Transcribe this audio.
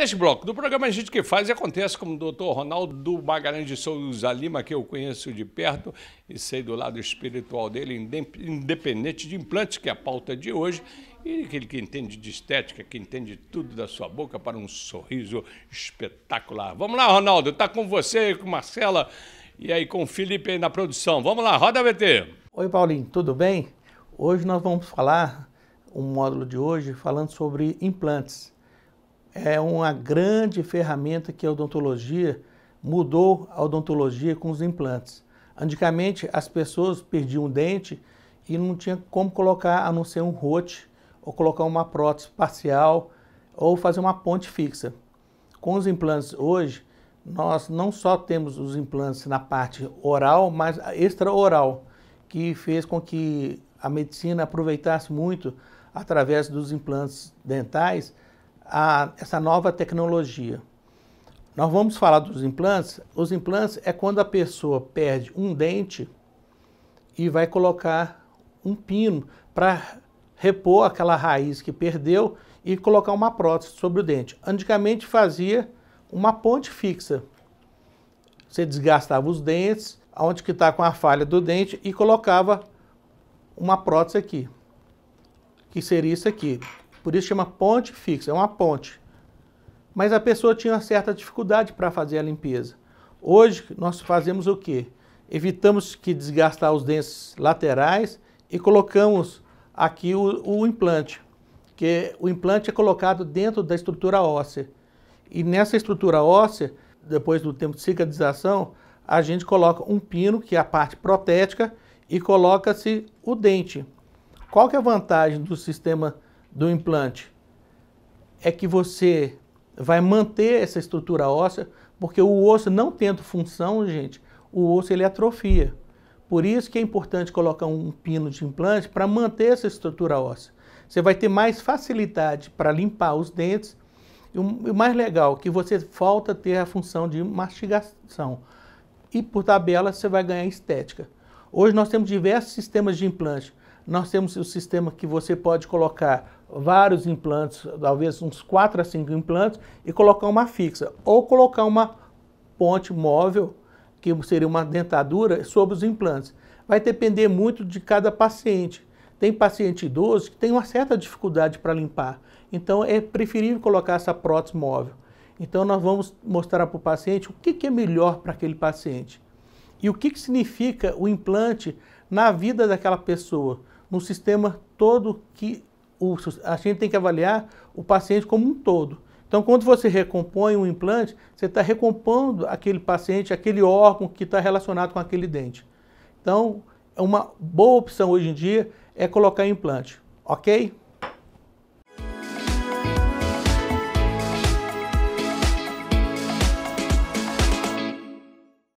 Neste bloco do programa, a gente que faz e acontece como o doutor Ronaldo Magalhães de Souza Lima, que eu conheço de perto e sei do lado espiritual dele, independente de implantes, que é a pauta de hoje, e aquele que entende de estética, que entende tudo da sua boca para um sorriso espetacular. Vamos lá, Ronaldo, está com você, com Marcela e aí com o Felipe aí na produção. Vamos lá, roda a VT. Oi, Paulinho, tudo bem? Hoje nós vamos falar, um módulo de hoje, falando sobre implantes é uma grande ferramenta que a odontologia mudou a odontologia com os implantes. Antigamente as pessoas perdiam o dente e não tinha como colocar a não ser um rote ou colocar uma prótese parcial ou fazer uma ponte fixa. Com os implantes hoje, nós não só temos os implantes na parte oral, mas extraoral, que fez com que a medicina aproveitasse muito através dos implantes dentais a, essa nova tecnologia. Nós vamos falar dos implantes. Os implantes é quando a pessoa perde um dente e vai colocar um pino para repor aquela raiz que perdeu e colocar uma prótese sobre o dente. Antigamente fazia uma ponte fixa. Você desgastava os dentes, aonde que está com a falha do dente e colocava uma prótese aqui, que seria isso aqui. Por isso chama ponte fixa, é uma ponte. Mas a pessoa tinha uma certa dificuldade para fazer a limpeza. Hoje nós fazemos o quê? Evitamos que desgastar os dentes laterais e colocamos aqui o, o implante, que o implante é colocado dentro da estrutura óssea. E nessa estrutura óssea, depois do tempo de cicatrização, a gente coloca um pino, que é a parte protética, e coloca-se o dente. Qual que é a vantagem do sistema do implante é que você vai manter essa estrutura óssea, porque o osso não tendo função, gente, o osso ele atrofia. Por isso que é importante colocar um pino de implante para manter essa estrutura óssea. Você vai ter mais facilidade para limpar os dentes. E o mais legal, que você falta ter a função de mastigação. E por tabela você vai ganhar estética. Hoje nós temos diversos sistemas de implante. Nós temos o sistema que você pode colocar vários implantes, talvez uns 4 a 5 implantes, e colocar uma fixa. Ou colocar uma ponte móvel, que seria uma dentadura, sobre os implantes. Vai depender muito de cada paciente. Tem paciente idoso que tem uma certa dificuldade para limpar. Então é preferível colocar essa prótese móvel. Então nós vamos mostrar para o paciente o que, que é melhor para aquele paciente. E o que, que significa o implante na vida daquela pessoa, no sistema todo que o, a gente tem que avaliar o paciente como um todo. Então, quando você recompõe um implante, você está recompondo aquele paciente, aquele órgão que está relacionado com aquele dente. Então, é uma boa opção hoje em dia é colocar implante, ok?